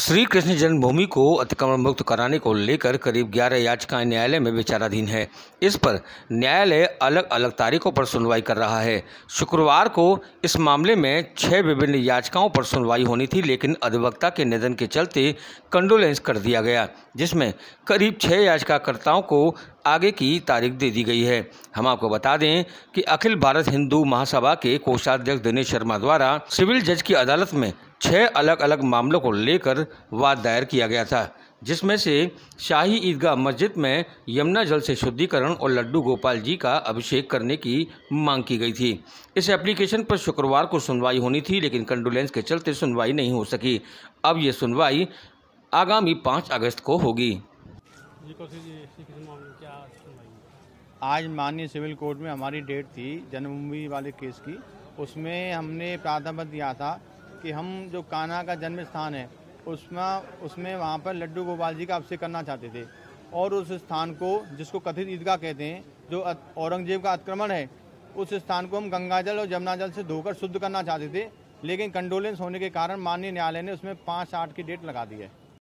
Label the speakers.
Speaker 1: श्री कृष्ण जन्मभूमि को अतिक्रमण मुक्त कराने को लेकर करीब 11 याचिकाएं न्यायालय में विचाराधीन है इस पर न्यायालय अलग अलग तारीखों पर सुनवाई कर रहा है शुक्रवार को इस मामले में छह विभिन्न याचिकाओं पर सुनवाई होनी थी लेकिन अधिवक्ता के निधन के चलते कंडोलेंस कर दिया गया जिसमें करीब छः याचिकाकर्ताओं को आगे की तारीख दे दी गई है हम आपको बता दें कि अखिल भारत हिंदू महासभा के कोषाध्यक्ष दिनेश शर्मा द्वारा सिविल जज की अदालत में छह अलग अलग मामलों को लेकर वाद दायर किया गया था जिसमें से शाही ईदगाह मस्जिद में यमुना जल से शुद्धिकरण और लड्डू गोपाल जी का अभिषेक करने की मांग की गई थी इस एप्लीकेशन पर शुक्रवार को सुनवाई होनी थी लेकिन कंडोलेंस के चलते सुनवाई नहीं हो सकी अब ये सुनवाई आगामी पाँच अगस्त को होगी
Speaker 2: आज माननीय सिविल कोर्ट में हमारी डेट थी जन्मभूमि वाले केस की उसमें हमने प्रार्थना दिया था कि हम जो कान्हा का जन्म स्थान है उसमें उसमें वहाँ पर लड्डू गोपाल जी का अभिषेक करना चाहते थे और उस स्थान को जिसको कथित ईदगाह कहते हैं जो औरंगजेब का अतिक्रमण है उस स्थान को हम गंगाजल और जमुना जल से धोकर शुद्ध करना चाहते थे लेकिन कंडोलेंस होने के कारण माननीय न्यायालय ने उसमें पाँच आठ की डेट लगा दी है